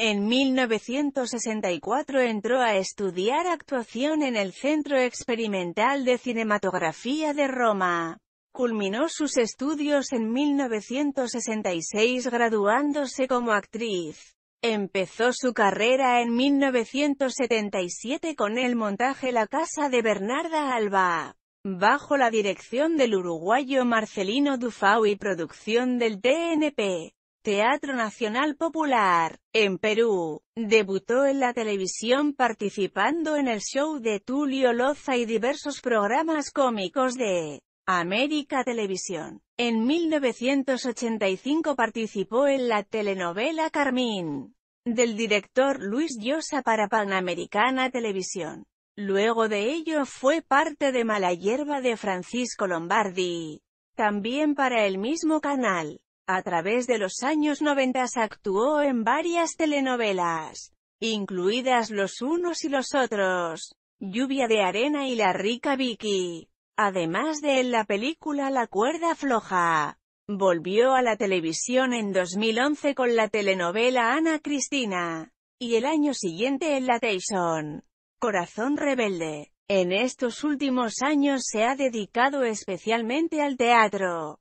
En 1964 entró a estudiar actuación en el Centro Experimental de Cinematografía de Roma. Culminó sus estudios en 1966 graduándose como actriz. Empezó su carrera en 1977 con el montaje La Casa de Bernarda Alba, bajo la dirección del uruguayo Marcelino Dufau y producción del TNP. Teatro Nacional Popular, en Perú. Debutó en la televisión participando en el show de Tulio Loza y diversos programas cómicos de América Televisión. En 1985 participó en la telenovela Carmín, del director Luis Llosa para Panamericana Televisión. Luego de ello fue parte de Mala de Francisco Lombardi, también para el mismo canal. A través de los años 90 actuó en varias telenovelas, incluidas Los unos y los otros, Lluvia de arena y La rica Vicky. Además de en la película La cuerda floja. Volvió a la televisión en 2011 con la telenovela Ana Cristina, y el año siguiente en la Tyson, Corazón Rebelde. En estos últimos años se ha dedicado especialmente al teatro.